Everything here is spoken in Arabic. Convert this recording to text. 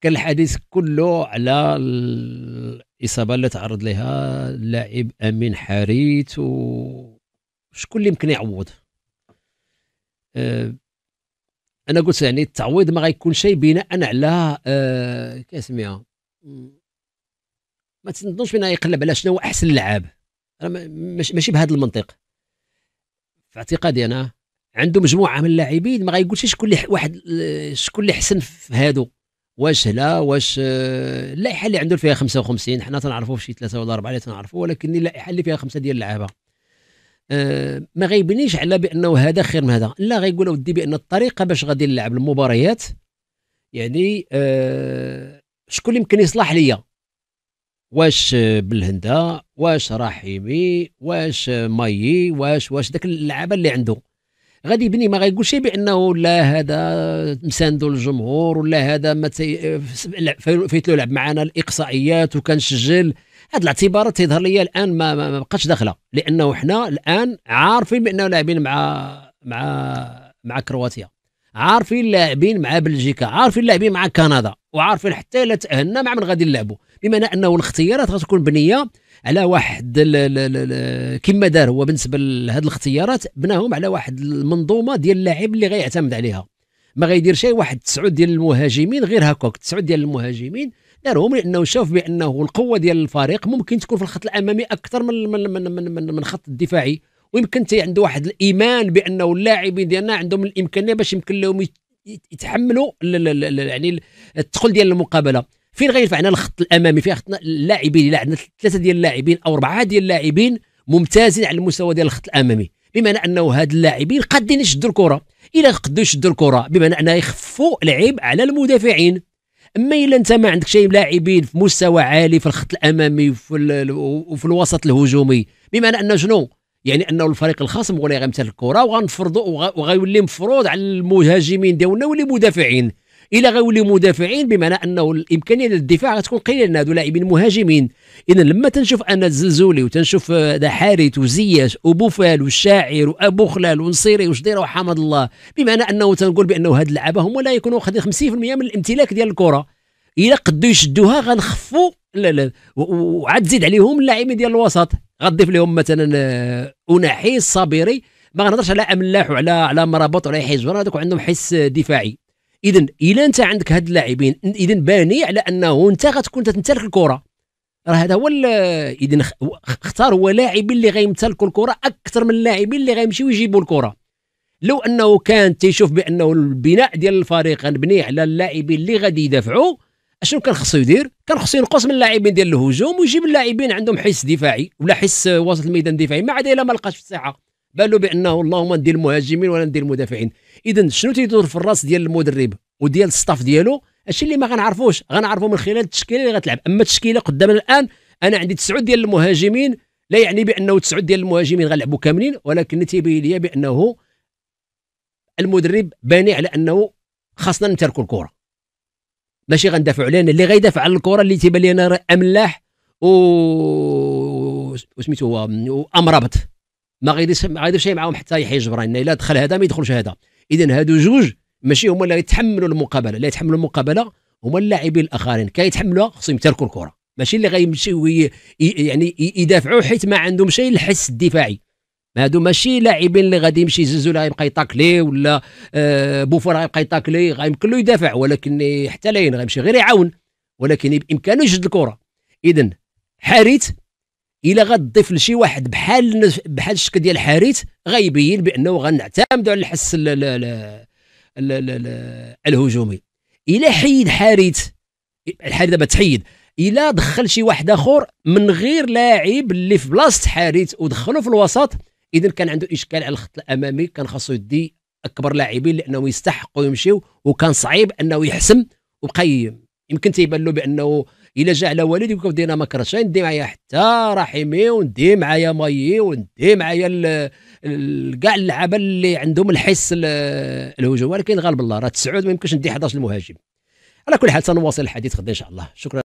كان الحديث كله على الاصابه اللي تعرض لها اللاعب امين حارث وشكون اللي يمكن يعوض أه انا قلت يعني التعويض ما غيكون شيء بناء على أه كاسميها ما تنظنش بان يقلب على شنو هو احسن لعاب ماشي بهذا المنطق في اعتقادي انا عنده مجموعه من اللاعبين ما غايقولش شكون اللي واحد آه، شكون اللي حسن في هادو واش لا واش آه، اللائحه اللي عنده فيها 55 حنا تنعرفوا شي ثلاثه ولا اربعه اللي تنعرفوا ولكن اللائحه اللي فيها خمسه ديال اللعابه أه ما غيبنيش على بانه هذا خير من هذا لا غيقول ودي بان الطريقه باش غادي نلعب المباريات يعني أه شكون يمكن يصلح ليا واش آه، بالهنده واش رحيمي واش آه، مايي واش واش داك اللعابه اللي عنده غادي يبني ما غايقولش بانه لا هذا مساندو للجمهور ولا هذا ما تي... فيت لعب معنا الاقصائيات وكنسجل هاد الاعتبارات تظهر لي الان ما, ما بقاتش داخله لانه حنا الان عارفين بانه لاعبين مع مع مع كرواتيا عارفين لاعبين مع بلجيكا عارفين لاعبين مع كندا وعارفين حتى الا تاهلنا مع من غادي نلعبوا بمعنى انه الاختيارات غتكون بنيه على واحد كما دار هو بالنسبه لهذه الاختيارات بناهم على واحد المنظومه ديال اللاعب اللي غيعتمد عليها ما غيدير شي واحد تسعود ديال المهاجمين غير هكاك تسعود ديال المهاجمين دارهم لانه شاف بانه القوه ديال الفريق ممكن تكون في الخط الامامي اكثر من من من من, من, من الخط الدفاعي ويمكن تي عنده واحد الايمان بانه اللاعبين ديالنا عندهم الامكانيه باش يمكن لهم يتحملوا يعني الثقل ديال المقابله فين غينفعنا الخط الامامي فين خطنا اللاعبين الا عندنا ثلاثه ديال اللاعبين او اربعه ديال اللاعبين ممتازين على المستوى ديال الخط الامامي بمعنى انه هاد اللاعبين قادين يشدوا الكره الا قدوا يشدوا الكره بمعنى انه يخفوا العيب على المدافعين اما الا انت ما عندك شي لاعبين في مستوى عالي في الخط الامامي وفي, وفي الوسط الهجومي بمعنى انه شنو يعني انه الفريق الخصم هو اللي غيمتلك الكره وغنفرضوا وغيولي مفروض على المهاجمين ديالنا ولي مدافعين الا غيوليو مدافعين بمعنى انه الامكانيه للدفاع غتكون قليله لان هادو لاعبين مهاجمين اذا لما تنشوف انا الزلزولي وتنشوف آه، حارث وزياش وبوفال والشاعر وابو خلال ونصيري وشديره وحمد الله بمعنى انه تنقول بانه هاد اللعابه هما لا يكونوا خدين 50% من الامتلاك ديال الكره الا قدو يشدوها غنخفوا لا لا وعاد تزيد عليهم اللاعبين ديال الوسط غضيف لهم مثلا آه، اناحي الصابري ما غنهضرش على املاح وعلى على مرابط وعلى حجر هذوك عندهم حس دفاعي اذا الا انت عندك هاد اللاعبين اذا باني على انه انت غتكون تتمتلك الكره راه هذا هو اذا اختار هو لاعبين اللي غيمتلكوا الكره اكثر من اللاعبين اللي غيمشيو يجيبوا الكره لو انه كان تيشوف بانه البناء ديال الفريق غنبنيه على اللاعبين اللي غادي يدافعوا اشنو كان خصو يدير كان خصو ينقص من اللاعبين ديال الهجوم ويجيب اللاعبين عندهم حس دفاعي ولا حس آه، وسط الميدان دفاعي ما عدا الا ما لقاش في الساحه بالو بانه اللهم ندير المهاجمين ولا ندير المدافعين اذا شنو تيدور في الراس ديال المدرب وديال الستاف ديالو هادشي اللي ما غنعرفوش غنعرفو من خلال التشكيله اللي غتلعب اما التشكيله قدامنا الان انا عندي تسعود ديال المهاجمين لا يعني بانه تسعود ديال المهاجمين غنلعبو كاملين ولكن تيبين ليا بانه المدرب باني على انه خاصنا نتركوا الكره ماشي غندافعوا علينا اللي غيدافع على الكره اللي تيبان لي انا املاح و وسميتو هو امرابط ما غاديش ما غاديش معاهم حتى يحيى جبران الا دخل هذا ما يدخلش هذا اذا هادو جوج ماشي هما اللي يتحملوا المقابله اللي يتحملوا المقابله هما اللاعبين الاخرين كيتحملوها خصهم يتركوا الكره ماشي اللي غيمشيو يعني يدافعوا حيت ما عندهم شيء الحس الدفاعي هادو ماشي لاعبين اللي غادي يمشي زيزو غيبقى يطاكلي ولا آه، بوفون غيبقى يطاكلي غيمكن له يدافع ولكن حتى لاين غيمشي غير يعاون ولكن بامكانه يجد الكره اذا حارث الا غتضيف لشي واحد بحال بحال الشكل ديال حارث غيبين بانه غنعتمدوا على الحس ال ال ال ال ال الهجومي الا حيد حارث الحارث دابا تحيد الا دخل شي واحد اخر من غير لاعب اللي في بلاصه حارث ودخلو في الوسط اذا كان عنده اشكال على الخط الامامي كان خاصو يدي اكبر لاعبين لانه يستحقوا يمشيو وكان صعيب انه يحسم وقيم يمكن تيبان له بانه الا جاء على والد يقول دينا ما كرهتش ندي معايا حتى رحيمي وندي معايا مايي وندي معايا كاع اللعابه اللي عندهم الحس الهجوم ولكن غالب الله راه تسعود ما يمكنش ندي 11 المهاجم على كل حال سنواصل الحديث غدا ان شاء الله شكرا